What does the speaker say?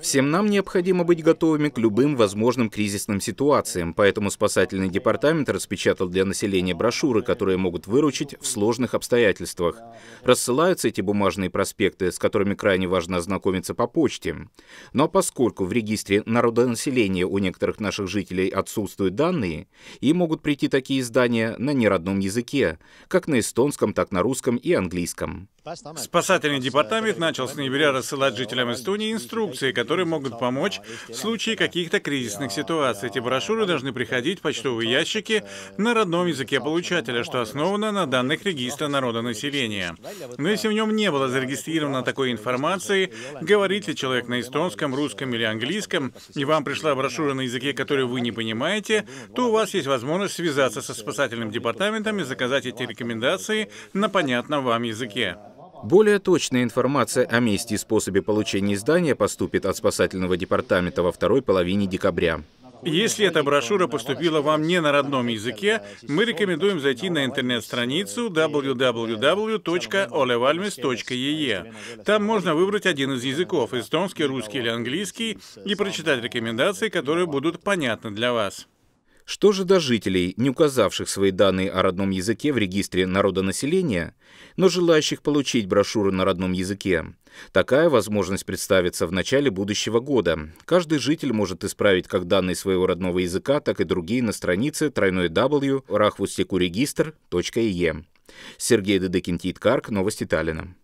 Всем нам необходимо быть готовыми к любым возможным кризисным ситуациям, поэтому спасательный департамент распечатал для населения брошюры, которые могут выручить в сложных обстоятельствах. Рассылаются эти бумажные проспекты, с которыми крайне важно ознакомиться по почте. Но ну а поскольку в регистре народонаселения у некоторых наших жителей отсутствуют данные, и могут прийти такие издания на неродном языке, как на эстонском, так на русском и английском. Спасательный департамент начал с ноября рассылать жителям Эстонии инструкции, которые могут помочь в случае каких-то кризисных ситуаций. Эти брошюры должны приходить в почтовые ящики на родном языке получателя, что основано на данных регистра народонаселения. Но если в нем не было зарегистрировано такой информации, говорит ли человек на эстонском, русском или английском, и вам пришла брошюра на языке, который вы не понимаете, то у вас есть возможность связаться со спасательным департаментом и заказать эти рекомендации на понятном вам языке. Более точная информация о месте и способе получения издания поступит от спасательного департамента во второй половине декабря. Если эта брошюра поступила вам не на родном языке, мы рекомендуем зайти на интернет-страницу www.olevalmes.ee. Там можно выбрать один из языков – эстонский, русский или английский, и прочитать рекомендации, которые будут понятны для вас. Что же до жителей, не указавших свои данные о родном языке в регистре народонаселения, но желающих получить брошюры на родном языке? Такая возможность представится в начале будущего года. Каждый житель может исправить как данные своего родного языка, так и другие на странице www.rahvustekурегистр.ie. Сергей Дедыкин, Тит Новости Таллина.